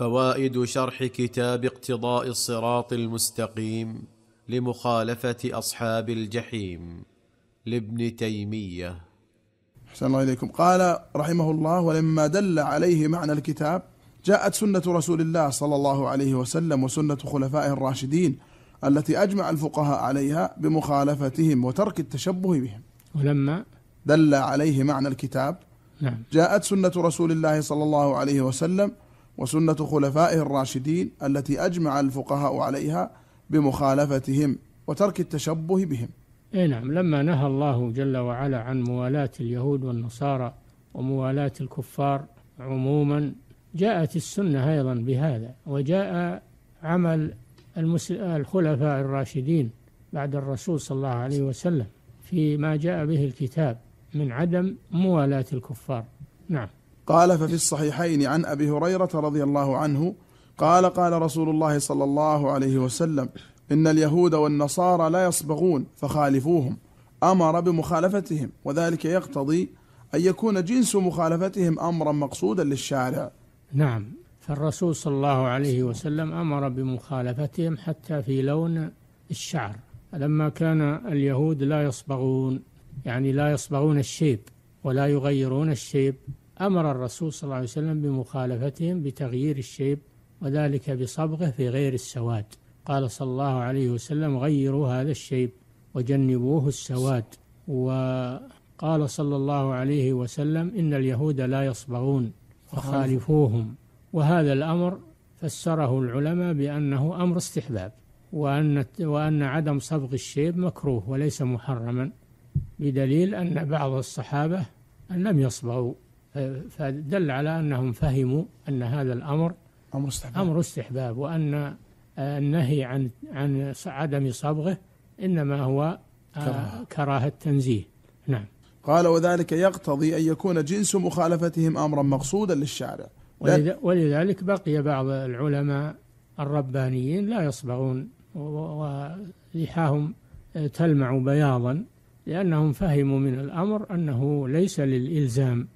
فوائد شرح كتاب اقتضاء الصراط المستقيم لمخالفه اصحاب الجحيم لابن تيميه احسن الله اليكم قال رحمه الله ولما دل عليه معنى الكتاب جاءت سنه رسول الله صلى الله عليه وسلم وسنه خلفائه الراشدين التي اجمع الفقهاء عليها بمخالفتهم وترك التشبه بهم ولما دل عليه معنى الكتاب نعم. جاءت سنه رسول الله صلى الله عليه وسلم وسنة خلفائه الراشدين التي أجمع الفقهاء عليها بمخالفتهم وترك التشبه بهم اي نعم لما نهى الله جل وعلا عن موالاة اليهود والنصارى وموالاة الكفار عموما جاءت السنة أيضا بهذا وجاء عمل الخلفاء الراشدين بعد الرسول صلى الله عليه وسلم فيما جاء به الكتاب من عدم موالاة الكفار نعم قال ففي الصحيحين عن أبي هريرة رضي الله عنه قال قال رسول الله صلى الله عليه وسلم إن اليهود والنصارى لا يصبغون فخالفوهم أمر بمخالفتهم وذلك يقتضي أن يكون جنس مخالفتهم أمرا مقصودا للشارع نعم فالرسول صلى الله عليه وسلم أمر بمخالفتهم حتى في لون الشعر لما كان اليهود لا يصبغون يعني لا يصبغون الشيب ولا يغيرون الشيب أمر الرسول صلى الله عليه وسلم بمخالفتهم بتغيير الشيب وذلك بصبغه في غير السواد قال صلى الله عليه وسلم غيروا هذا الشيب وجنبوه السواد وقال صلى الله عليه وسلم إن اليهود لا يصبغون فخالفوهم وهذا الأمر فسره العلماء بأنه أمر استحباب وأن وأن عدم صبغ الشيب مكروه وليس محرما بدليل أن بعض الصحابة لم يصبغوا فدل على أنهم فهموا أن هذا الأمر أمر استحباب, أمر استحباب وأن آه، النهي عن عن عدم صبغه إنما هو آه، كراهة, كراهة تنزيه نعم قال وذلك يقتضي أن يكون جنس مخالفتهم أمرا مقصودا للشارع ولذلك بقي بعض العلماء الربانيين لا يصبغون ولحاهم آه، تلمع بياضا لأنهم فهموا من الأمر أنه ليس للإلزام